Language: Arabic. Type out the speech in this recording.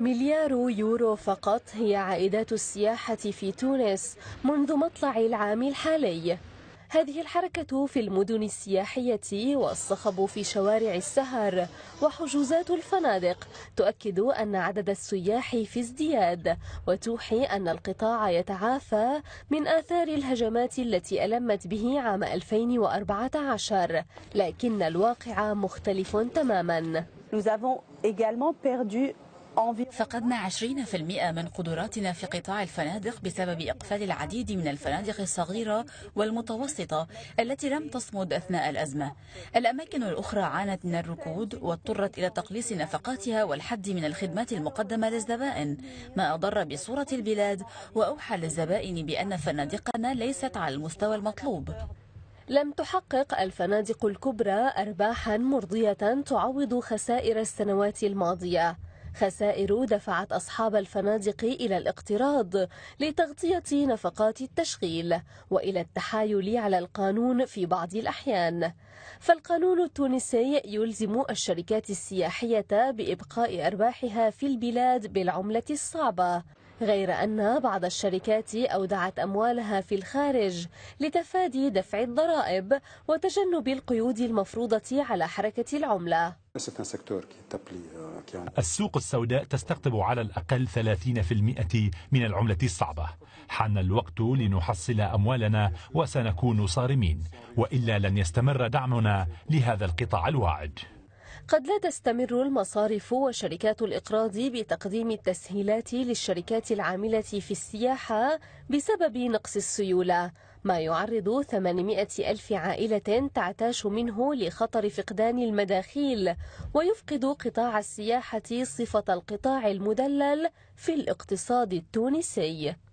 مليار يورو فقط هي عائدات السياحة في تونس منذ مطلع العام الحالي هذه الحركة في المدن السياحية والصخب في شوارع السهر وحجوزات الفنادق تؤكد أن عدد السياح في ازدياد وتوحي أن القطاع يتعافى من آثار الهجمات التي ألمت به عام 2014 لكن الواقع مختلف تماما Nous avons également perdu فقدنا 20% من قدراتنا في قطاع الفنادق بسبب إقفال العديد من الفنادق الصغيرة والمتوسطة التي لم تصمد أثناء الأزمة الأماكن الأخرى عانت من الركود واضطرت إلى تقليص نفقاتها والحد من الخدمات المقدمة للزبائن ما أضر بصورة البلاد وأوحى للزبائن بأن فنادقنا ليست على المستوى المطلوب لم تحقق الفنادق الكبرى أرباحا مرضية تعوض خسائر السنوات الماضية خسائر دفعت أصحاب الفنادق إلى الاقتراض لتغطية نفقات التشغيل وإلى التحايل على القانون في بعض الأحيان فالقانون التونسي يلزم الشركات السياحية بإبقاء أرباحها في البلاد بالعملة الصعبة غير أن بعض الشركات أودعت أموالها في الخارج لتفادي دفع الضرائب وتجنب القيود المفروضة على حركة العملة euh, السوق السوداء تستقطب على الأقل 30% من العملة الصعبة حان الوقت لنحصل أموالنا وسنكون صارمين وإلا لن يستمر دعمنا لهذا القطاع الواعد قد لا تستمر المصارف وشركات الإقراض بتقديم التسهيلات للشركات العاملة في السياحة بسبب نقص السيولة ما يعرض 800 ألف عائلة تعتاش منه لخطر فقدان المداخيل ويفقد قطاع السياحة صفة القطاع المدلل في الاقتصاد التونسي